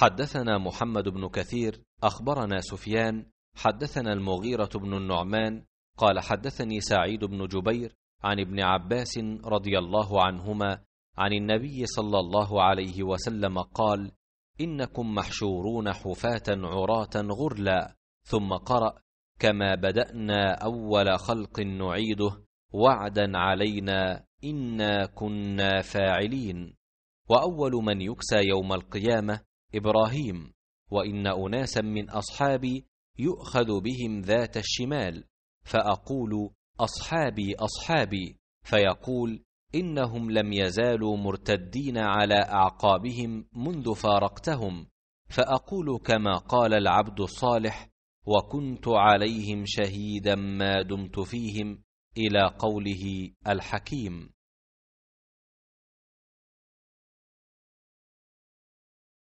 حدثنا محمد بن كثير اخبرنا سفيان حدثنا المغيره بن النعمان قال حدثني سعيد بن جبير عن ابن عباس رضي الله عنهما عن النبي صلى الله عليه وسلم قال انكم محشورون حفاه عراه غرلا ثم قرا كما بدانا اول خلق نعيده وعدا علينا انا كنا فاعلين واول من يكسى يوم القيامه إبراهيم وإن أناسا من أصحابي يؤخذ بهم ذات الشمال فأقول أصحابي أصحابي فيقول إنهم لم يزالوا مرتدين على أعقابهم منذ فارقتهم فأقول كما قال العبد الصالح وكنت عليهم شهيدا ما دمت فيهم إلى قوله الحكيم